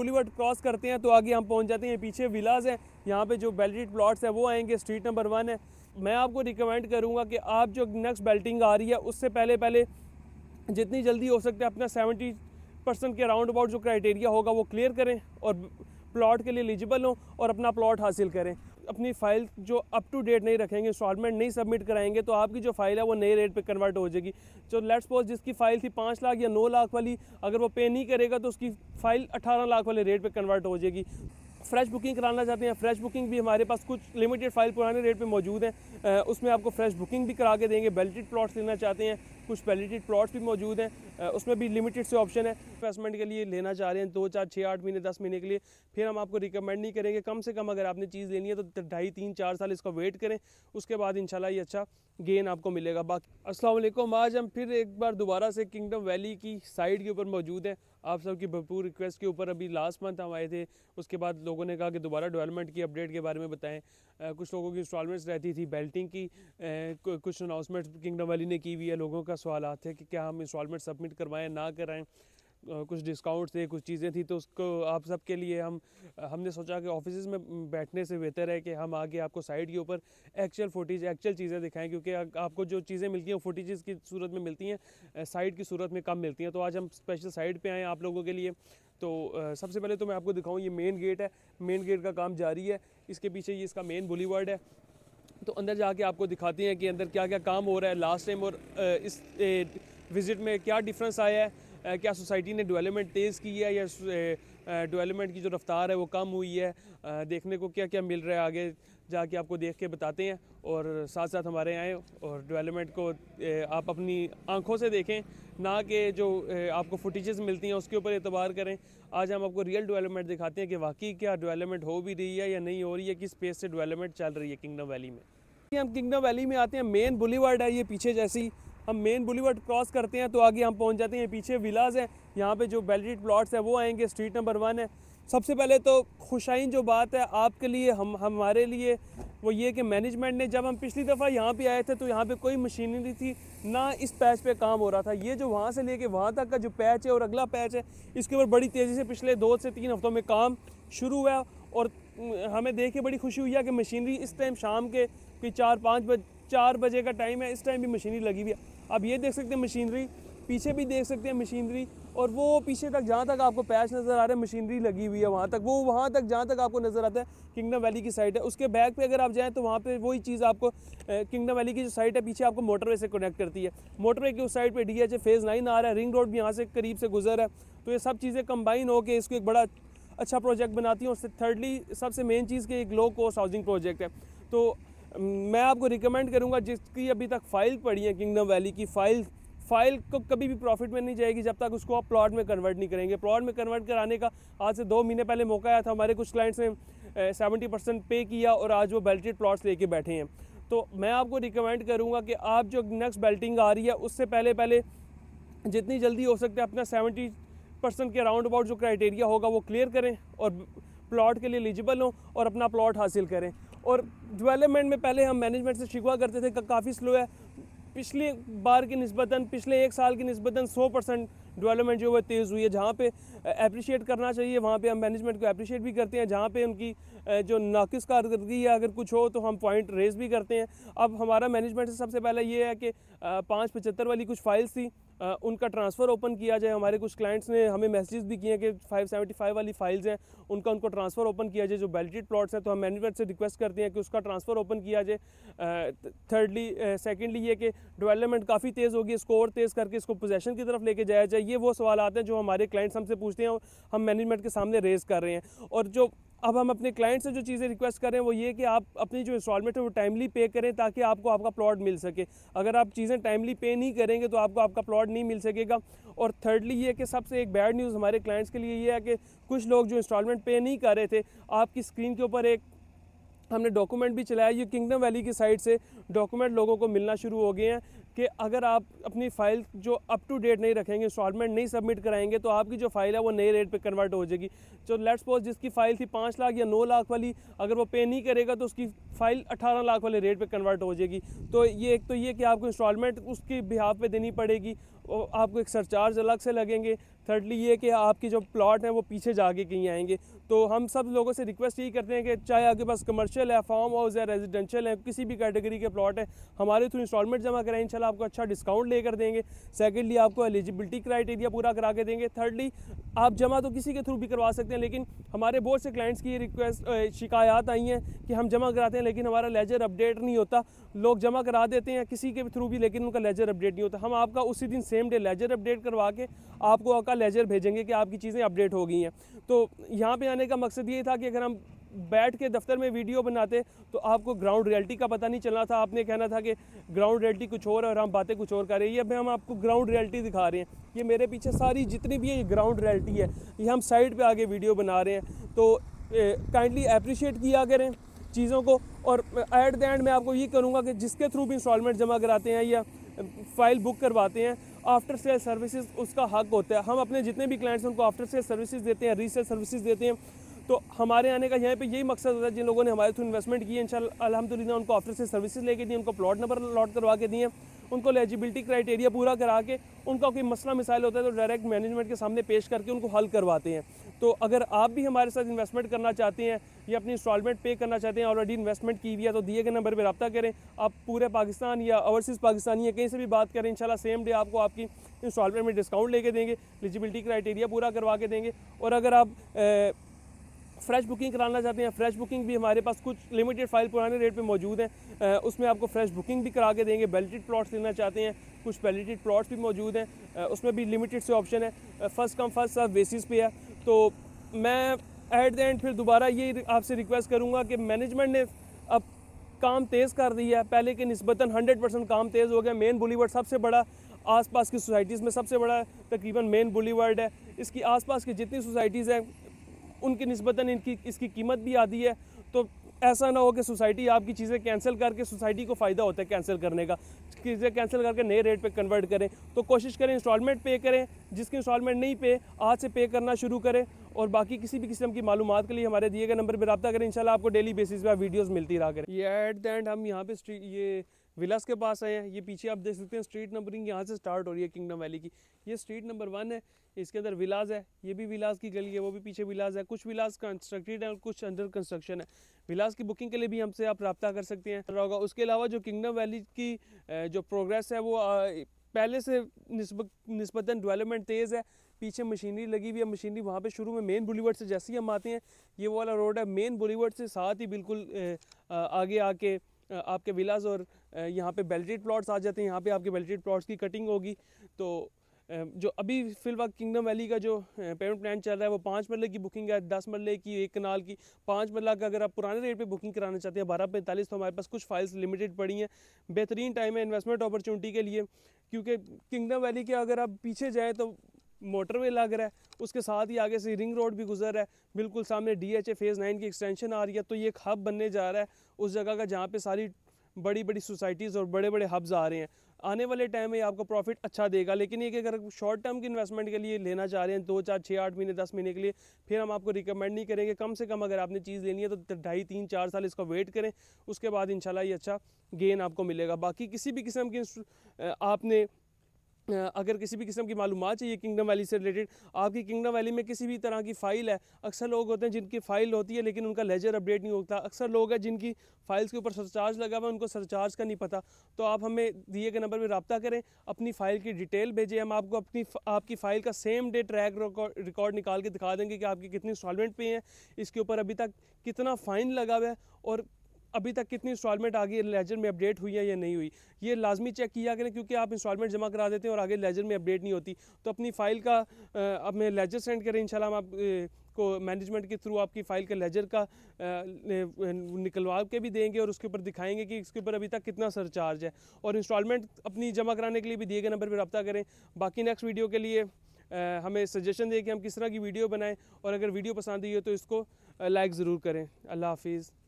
टोलीवट cross करते हैं तो आगे हम पहुंच जाते हैं पीछे विलाज हैं यहाँ पे जो बेल्टेड प्लॉट्स हैं वो आएंगे स्ट्रीट नंबर वन है मैं आपको रिकमेंड करूँगा कि आप जो नेक्स्ट बेल्टिंग आ रही है उससे पहले पहले जितनी जल्दी हो सकता है अपना सेवेंटी परसेंट के राउंड अबाउट जो क्राइटेरिया होगा वो क्लियर करें और प्लॉट के लिए एलिजिबल हों और अपना प्लॉट हासिल करें अपनी फाइल जो अप टू डेट नहीं रखेंगे इंस्टॉलमेंट नहीं सबमिट कराएंगे तो आपकी जो फाइल है वो नए रेट पे कन्वर्ट हो जाएगी तो लेट्स सपोज जिसकी फाइल थी पाँच लाख या नौ लाख वाली अगर वो पे नहीं करेगा तो उसकी फाइल अठारह लाख वाले रेट पर कन्वर्ट हो जाएगी फ्रेश बुकिंग कराना चाहते हैं फ्रेश बुकिंग भी हमारे पास कुछ लिमिटेड फाइल पुराने रेट पे मौजूद हैं उसमें आपको फ्रेश बुकिंग भी करा के देंगे बेल्टेड प्लॉट्स लेना चाहते हैं कुछ बेल्टेड प्लॉट्स भी मौजूद हैं उसमें भी लिमिटेड से ऑप्शन है इन्वेस्टमेंट के लिए लेना चाह रहे हैं दो चार छः आठ महीने दस महीने के लिए फिर हम आपको रिकमेंड नहीं करेंगे कम से कम अगर आपने चीज़ लेनी है तो ढाई तीन चार साल इसका वेट करें उसके बाद इन ये अच्छा गेन आपको मिलेगा बाकी असलम आज हम फिर एक बार दोबारा से किंगडम वैली की साइड के ऊपर मौजूद हैं आप सबकी भरपूर रिक्वेस्ट के ऊपर अभी लास्ट मंथ हम आए थे उसके बाद लोग लोगों ने कहा कि दोबारा डेवलपमेंट की अपडेट के बारे में बताएं कुछ लोगों की इंस्टॉलमेंट्स रहती थी बेल्टिंग की कुछ अनाउंसमेंट किंगडम वैली ने की हुई है लोगों का सवाल हैं कि क्या हम इंस्टॉलमेंट सबमिट करवाएँ ना कराएँ कुछ डिस्काउंट थे कुछ चीज़ें थी तो उसको आप सब के लिए हम हमने सोचा कि ऑफिस में बैठने से बेहतर है कि हम आगे आपको साइड के ऊपर एक्चुअल फोटेज एक्चुअल चीज़ें दिखाएं क्योंकि आपको जो चीज़ें मिलती हैं फोटेजेस की सूरत में मिलती हैं साइड की सूरत में कम मिलती हैं तो आज हम स्पेशल साइड पर आएँ आप लोगों के लिए तो सबसे पहले तो मैं आपको दिखाऊँ ये मेन गेट है मेन गेट का काम जारी है इसके पीछे ये इसका मेन बुलीवर्ड है तो अंदर जाके आपको दिखाती हैं कि अंदर क्या क्या काम हो रहा है लास्ट टाइम और इस विज़िट में क्या डिफरेंस आया है क्या सोसाइटी ने डेवलपमेंट तेज़ की है या डेवलपमेंट की जो रफ्तार है वो कम हुई है देखने को क्या क्या मिल रहा है आगे जाके आपको देख के बताते हैं और साथ साथ हमारे आए और डेवलपमेंट को आप अपनी आंखों से देखें ना कि जो आपको फुटेजेस मिलती हैं उसके ऊपर एतबार करें आज हम आपको रियल डेवलपमेंट दिखाते हैं कि वाकई क्या डेवलपमेंट हो भी रही है या नहीं हो रही है किस पेस से डेवलपमेंट चल रही है किंगडम वैली में हम किंगडम वैली में आते हैं मेन बुलीवर्ड है ये पीछे जैसी हम मेन बुलीवर्ड क्रॉस करते हैं तो आगे हम पहुँच जाते हैं पीछे विलाज हैं यहाँ पर जो बेलटेड प्लाट्स हैं वो आएँगे स्ट्रीट नंबर वन है सबसे पहले तो खुशाइन जो बात है आपके लिए हम हमारे लिए वो ये कि मैनेजमेंट ने जब हम पिछली दफ़ा यहाँ पे आए थे तो यहाँ पे कोई मशीनरी थी ना इस पैच पे काम हो रहा था ये जो वहाँ से लेके वहाँ तक का जो पैच है और अगला पैच है इसके ऊपर बड़ी तेज़ी से पिछले दो से तीन हफ्तों में काम शुरू हुआ और हमें देख के बड़ी खुशी हुई है कि मशीनरी इस टाइम शाम के कोई चार पाँच बज चार बजे का टाइम है इस टाइम भी मशीनरी लगी हुई है आप ये देख सकते हैं मशीनरी पीछे भी देख सकते हैं मशीनरी और वो पीछे तक जहाँ तक आपको पैच नज़र आ रहा है मशीनरी लगी हुई है वहाँ तक वो वहाँ तक जहाँ तक आपको नज़र आता है किंगडम वैली की साइड है उसके बैक पे अगर आप जाएँ तो वहाँ पे वही चीज़ आपको किंगडम वैली की जो साइड है पीछे आपको मोटरवे से कनेक्ट करती है मोटरवे की उस साइड पर डी एच फेज़ नाइन आ रहा है रिंग रोड भी यहाँ से करीब से गुजर है तो ये सब चीज़ें कंबाइन होकर इसको एक बड़ा अच्छा प्रोजेक्ट बनाती हैं और थर्डली सबसे मेन चीज़ के एक लो कॉस्ट हाउसिंग प्रोजेक्ट है तो मैं आपको रिकमेंड करूँगा जिसकी अभी तक फाइल पड़ी है किंगडम वैली की फाइल फाइल को कभी भी प्रॉफिट में नहीं जाएगी जब तक उसको आप प्लॉट में कन्वर्ट नहीं करेंगे प्लॉट में कन्वर्ट कराने का आज से दो महीने पहले मौका आया था हमारे कुछ क्लाइंट्स ने सेवेंटी परसेंट पे किया और आज वो बेल्टेड प्लॉट्स लेके बैठे हैं तो मैं आपको रिकमेंड करूँगा कि आप जो नेक्स्ट बेल्टिंग आ रही है उससे पहले पहले जितनी जल्दी हो सकता है अपना सेवेंटी परसेंट के राउंड अबाउट जो क्राइटेरिया होगा वो क्लियर करें और प्लॉट के लिए एलिजिबल हों और अपना प्लॉट हासिल करें और डेवलपमेंट में पहले हम मैनेजमेंट से शिकवा करते थे काफ़ी स्लो है पिछले बार की नस्बता पिछले एक साल की नस्बता सौ परसेंट डेवलपमेंट जो है तेज़ हुई है जहाँ पे अप्रिशिएट करना चाहिए वहाँ पे हम मैनेजमेंट को अप्रिशिएट भी करते हैं जहाँ पे उनकी जो नाकिस कारदगी है अगर कुछ हो तो हम पॉइंट रेज भी करते हैं अब हमारा मैनेजमेंट से सबसे पहले ये है कि पाँच पचहत्तर वाली कुछ फाइल्स थी उनका ट्रांसफ़र ओपन किया जाए हमारे कुछ क्लाइंट्स ने हमें मैसेज भी किए हैं कि फाइव वाली फाइल्स हैं उनका उनको ट्रांसफ़र ओपन किया जाए जो बेल्टेड प्लॉट्स हैं तो हम मैनेजमेंट से रिक्वेस्ट करते हैं कि उसका ट्रांसफ़र ओपन किया जाए थर्डली सेकेंडली ये कि डेवलपमेंट काफ़ी तेज़ होगी स्कोर तेज़ करके इसको पोजेशन की तरफ लेके जाया जाए ये वो सवाल आते हैं जो हमारे क्लाइंट्स हमसे पूछते हैं और हम मैनेजमेंट के सामने रेज़ कर रहे हैं और जो अब हम अपने क्लाइंट से जो चीज़ें रिक्वेस्ट कर रहे हैं वो ये कि आप अपनी जो इंस्टॉलमेंट है वो टाइमली पे करें ताकि आपको आपका प्लॉट मिल सके अगर आप चीज़ें टाइमली पे नहीं करेंगे तो आपको आपका प्लॉट नहीं मिल सकेगा और थर्डली ये कि सबसे एक बैड न्यूज़ हमारे क्लाइंट्स के लिए ये है कि कुछ लोग जो इंस्टॉलमेंट पे नहीं कर रहे थे आपकी स्क्रीन के ऊपर एक हमने डॉक्यूमेंट भी चलाया ये किंगडम वैली की साइड से डॉक्यूमेंट लोगों को मिलना शुरू हो गए हैं कि अगर आप अपनी फ़ाइल जो अप टू डेट नहीं रखेंगे इंस्टॉलमेंट नहीं सबमिट कराएंगे तो आपकी जो फाइल है वो नए रेट पे कन्वर्ट हो जाएगी तो लेट्स सपोज जिसकी फ़ाइल थी पाँच लाख या नौ लाख वाली अगर वो पे नहीं करेगा तो उसकी फ़ाइल अठारह लाख वाले रेट पे कन्वर्ट हो जाएगी तो ये एक तो ये कि आपको इंस्टॉलमेंट उसकी बिहाफ पे देनी पड़ेगी और आपको एक सरचार्ज अलग से लगेंगे थर्डली ये कि आपकी जो प्लॉट हैं वो पीछे जाके कहीं आएंगे तो हम सब लोगों से रिक्वेस्ट यही करते हैं कि चाहे आपके पास कमर्शियल है फार्म हाउस है रेजिडेंशियल है किसी भी कैटेगरी के प्लॉट है हमारे थ्रू इंस्टॉलमेंट जमा कराएं इन आपको अच्छा डिस्काउंट लेकर देंगे सेकेंडली आपको एलिजिबिलिटी क्राइटेरिया पूरा करा के देंगे थर्डली आप जमा तो किसी के थ्रू भी करवा सकते हैं लेकिन हमारे बहुत से क्लाइंट्स की ये रिक्वेस्ट शिकायत आई हैं कि हम जमा कराते हैं लेकिन हमारा लेजर अपडेट नहीं होता लोग जमा करा देते हैं किसी के थ्रू भी लेकिन उनका लेजर अपडेट नहीं होता हम आपका उसी दिन सेम डे लेजर अपडेट करवा के आपको आपका लेजर भेजेंगे कि आपकी चीज़ें अपडेट हो गई हैं तो यहाँ पर आने का मकसद ये था कि अगर हम बैठ के दफ्तर में वीडियो बनाते तो आपको ग्राउंड रियलिटी का पता नहीं चलना था आपने कहना था कि ग्राउंड रियलिटी कुछ और और हम बातें कुछ और कर रहे हैं ये अभी हम आपको ग्राउंड रियलिटी दिखा रहे हैं ये मेरे पीछे सारी जितनी भी ये ग्राउंड रियलिटी है ये हम साइड पर आगे वीडियो बना रहे हैं तो काइंडली अप्रिशिएट किया करें चीज़ों को और एट द एंड मैं आपको ये करूँगा कि जिसके थ्रू भी इंस्टॉलमेंट जमा कराते हैं या फाइल बुक करवाते हैं आफ्टर सेल सर्विसेज उसका हक होता है हम अपने जितने भी क्लाइंट्स हैं उनको आफ्टर सेल सर्विसेज देते हैं रीसेल सर्विसेज देते हैं तो हमारे आने का यहाँ पे यही मकसद होता है जिन लोगों ने हमारे थ्रू इन्वेस्टमेंट की है अलहमदिल्ला उनको ऑफिस से सर्विसेज लेके दी उनको प्लॉट नंबर अलॉट करवा के दिए उनको एलिजिबिलिटी क्राइटेरिया पूरा करा के उनका कोई मसला मिसाइल होता है तो डायरेक्ट मैनेजमेंट के सामने पेश करके उनको हल करवाते हैं तो अगर आप भी हमारे साथ इन्वेस्टमेंट करना चाहते हैं या अपनी इंस्टॉलमेंट पे करना चाहते हैं ऑलरेडी इन्वेस्टमेंट की हुई है तो दिए गए नंबर पर रबा करें आप पूरे पाकिस्तान या ओवरसीज़ पाकिस्तानी या कहीं से भी बात करें इंशाल्लाह सेम डे आपको आपकी इंस्टॉलमेंट में डिस्काउंट लेके देंगे एलिजिबिलिटी क्राइटेरिया पूरा करवा के देंगे और अगर आप फ्रेश बुकिंग कराना चाहते हैं फ्रेश बुकिंग भी हमारे पास कुछ लिमिटेड फाइल पुराने रेट पे मौजूद है उसमें आपको फ्रेश बुकिंग भी करा के देंगे बेल्टेड प्लॉट्स लेना चाहते हैं कुछ बेल्टेड प्लॉट्स भी मौजूद हैं उसमें भी लिमिटेड से ऑप्शन है first come first serve basis पे है तो मैं एट द एंड फिर दोबारा ये आपसे रिक्वेस्ट करूँगा कि मैनेजमेंट ने अब काम तेज़ कर दिया है पहले के नस्बता हंड्रेड परसेंट काम तेज़ हो गया मेन बुलीवर्ड सबसे बड़ा आसपास की सोसाइटीज़ में सबसे बड़ा तकरीबन मेन बुलीवर्ड है इसकी आसपास की जितनी सोसाइटीज़ हैं उनके नस्बता इनकी इसकी कीमत भी आधी है तो ऐसा ना हो कि सोसाइटी आपकी चीज़ें कैंसिल करके सोसाइटी को फ़ायदा होता है कैंसिल करने का चीज़ें कैंसिल करके नए रेट पे कन्वर्ट करें तो कोशिश करें इंस्टॉलमेंट पे करें जिसकी इंस्टॉलमेंट नहीं पे आज से पे करना शुरू करें और बाकी किसी भी किस्म की मालूम के लिए हमारे दिए गए नंबर पर रबा करें इंशाल्लाह आपको डेली बेसिस पर वीडियोज़ मिलती रहा करें ये एट द एंड हम यहाँ पर ये विलास के पास आए हैं ये पीछे आप देख सकते हैं स्ट्रीट नंबरिंग यहाँ से स्टार्ट हो रही है किंगडम वैली की ये स्ट्रीट नंबर वन है इसके अंदर विलास है ये भी विलास की गली है वो भी पीछे विलास है कुछ विलास कंस्ट्रक्टेड है और कुछ अंडर कंस्ट्रक्शन है विलास की बुकिंग के लिए भी हमसे आप रब्ता कर सकते हैं होगा उसके अलावा जो किंगडम वैली की जो प्रोग्रेस है वो पहले से नस्बता डेवलपमेंट तेज़ है पीछे मशीनरी लगी हुई है मशीनरी वहाँ पे शुरू में मेन बुलीवर्ड से जैसे ही हम आते हैं ये वाला रोड है मेन बुलीवर्ड से साथ ही बिल्कुल आगे आके आपके विलाज और यहाँ पे बेल्टेड प्लॉट्स आ जाते हैं यहाँ पे आपके बेल्टेड प्लॉट्स की कटिंग होगी तो जो अभी फिलवक्त किंगडम वैली का जो पेमेंट प्लान चल रहा है वो पाँच मरले की बुकिंग है दस मरले की एक कनाल की पाँच मरला का अगर आप पुराने रेट पे बुकिंग कराना चाहते हैं बारह पैंतालीस तो हमारे पास कुछ फाइल्स लिमिटेड पड़ी हैं बेहतरीन टाइम है इन्वेस्टमेंट अपॉर्चुनिटी के लिए क्योंकि किंगडम वैली के अगर आप पीछे जाएँ तो मोटरवे लग रहा है उसके साथ ही आगे से रिंग रोड भी गुजर रहा है बिल्कुल सामने D H A phase nine की एक्सटेंशन आ रही है तो ये एक हब बनने जा रहा है उस जगह का जहाँ पे सारी बड़ी बड़ी सोसाइटीज़ और बड़े बड़े हब्स आ रहे हैं आने वाले टाइम में आपको प्रॉफिट अच्छा देगा लेकिन ये कि अगर शॉर्ट टर्म की इन्वेस्टमेंट के लिए लेना चाह रहे हैं दो चार छः आठ महीने दस महीने के लिए फिर हम आपको रिकमेंड नहीं करेंगे कम से कम अगर आपने चीज़ लेनी है तो ढाई तीन चार साल इसका वेट करें उसके बाद इंशाल्लाह ये अच्छा गेन आपको मिलेगा बाकी किसी भी किस्म की आपने अगर किसी भी किस्म की मालूम चाहिए किंगडम वैली से रिलेटेड आपकी किंगडम वैली में किसी भी तरह की फ़ाइल है अक्सर लोग होते हैं जिनकी फ़ाइल होती है लेकिन उनका लेजर अपडेट नहीं होता अक्सर लोग हैं जिनकी फ़ाइल्स के ऊपर सरचार्ज लगा हुआ है उनको सरचार्ज का नहीं पता तो आप हमें दिए गए नंबर पर रबता करें अपनी फ़ाइल की डिटेल भेजें हम आपको अपनी आपकी फ़ाइल का सेम डे ट्रैक रिकॉर्ड निकाल के दिखा देंगे कि आपकी कितनी इंस्टॉलमेंट पे हैं इसके ऊपर अभी तक कितना फ़ाइन लगा हुआ है और अभी तक कितनी इंस्टॉलमेंट आ गई लेजर में अपडेट हुई है या नहीं हुई ये लाजमी चेक किया करें क्योंकि आप इंस्टॉलमेंट जमा करा देते हैं और आगे लेजर में अपडेट नहीं होती तो अपनी फ़ाइल का अब मैं लेजर सेंड करें इंशाल्लाह हम आप को मैनेजमेंट के थ्रू आपकी फ़ाइल का लेजर का निकलवा के भी देंगे और उसके ऊपर दिखाएंगे कि इसके ऊपर अभी तक कितना सरचार्ज है और इंस्टॉलमेंट अपनी जमा कराने के लिए भी दिए गए नंबर पर रब्ता करें बाकी नेक्स्ट वीडियो के लिए हमें सजेशन दें कि हम किस तरह की वीडियो बनाएं और अगर वीडियो पसंद आई हो तो इसको लाइक ज़रूर करें अल्लाह हाफिज़